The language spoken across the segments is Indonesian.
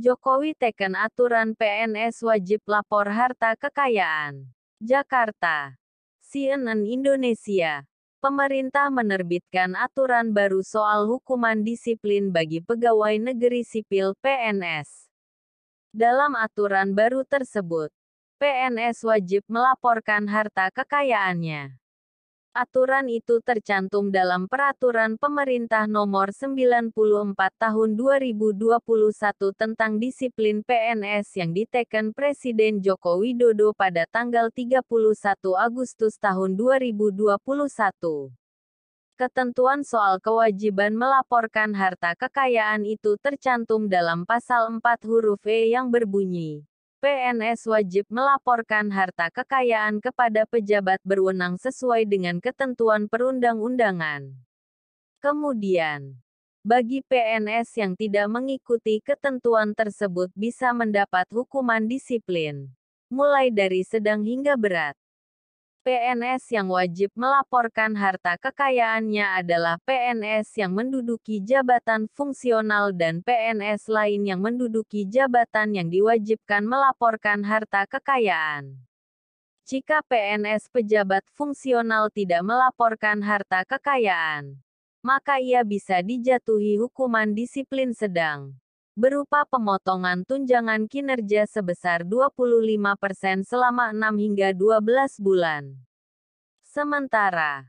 Jokowi teken aturan PNS wajib lapor harta kekayaan. Jakarta. CNN Indonesia. Pemerintah menerbitkan aturan baru soal hukuman disiplin bagi pegawai negeri sipil PNS. Dalam aturan baru tersebut, PNS wajib melaporkan harta kekayaannya. Aturan itu tercantum dalam Peraturan Pemerintah Nomor 94 Tahun 2021 tentang disiplin PNS yang diteken Presiden Joko Widodo pada tanggal 31 Agustus tahun 2021. Ketentuan soal kewajiban melaporkan harta kekayaan itu tercantum dalam pasal 4 huruf E yang berbunyi PNS wajib melaporkan harta kekayaan kepada pejabat berwenang sesuai dengan ketentuan perundang-undangan. Kemudian, bagi PNS yang tidak mengikuti ketentuan tersebut bisa mendapat hukuman disiplin, mulai dari sedang hingga berat. PNS yang wajib melaporkan harta kekayaannya adalah PNS yang menduduki jabatan fungsional dan PNS lain yang menduduki jabatan yang diwajibkan melaporkan harta kekayaan. Jika PNS pejabat fungsional tidak melaporkan harta kekayaan, maka ia bisa dijatuhi hukuman disiplin sedang berupa pemotongan tunjangan kinerja sebesar 25% selama 6 hingga 12 bulan. Sementara,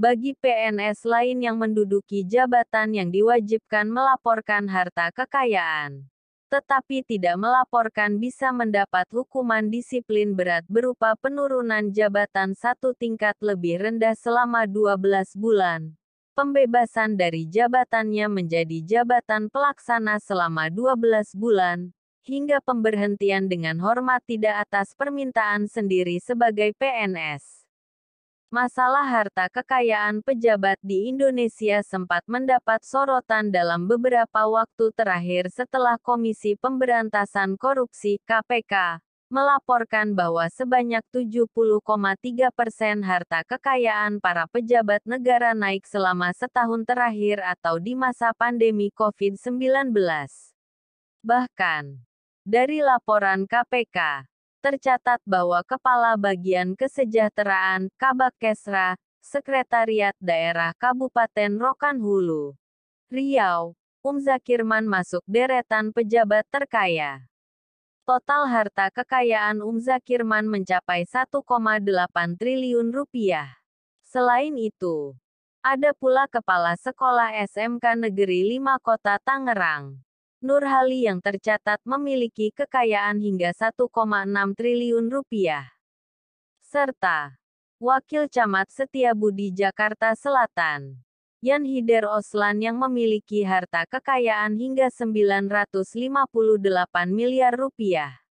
bagi PNS lain yang menduduki jabatan yang diwajibkan melaporkan harta kekayaan, tetapi tidak melaporkan bisa mendapat hukuman disiplin berat berupa penurunan jabatan satu tingkat lebih rendah selama 12 bulan, pembebasan dari jabatannya menjadi jabatan pelaksana selama 12 bulan, hingga pemberhentian dengan hormat tidak atas permintaan sendiri sebagai PNS. Masalah harta kekayaan pejabat di Indonesia sempat mendapat sorotan dalam beberapa waktu terakhir setelah Komisi Pemberantasan Korupsi (KPK) melaporkan bahwa sebanyak 70,3 persen harta kekayaan para pejabat negara naik selama setahun terakhir atau di masa pandemi COVID-19. Bahkan, dari laporan KPK, tercatat bahwa Kepala Bagian Kesejahteraan Kabak Kesra, Sekretariat Daerah Kabupaten Rokan Hulu, Riau, Um masuk deretan pejabat terkaya. Total harta kekayaan um Kirman mencapai 1,8 triliun rupiah. Selain itu, ada pula kepala sekolah SMK Negeri 5 Kota Tangerang. Nurhali yang tercatat memiliki kekayaan hingga 1,6 triliun rupiah. Serta Wakil Camat Setiabudi Jakarta Selatan. Yan Hider Oslan yang memiliki harta kekayaan hingga 958 miliar rupiah.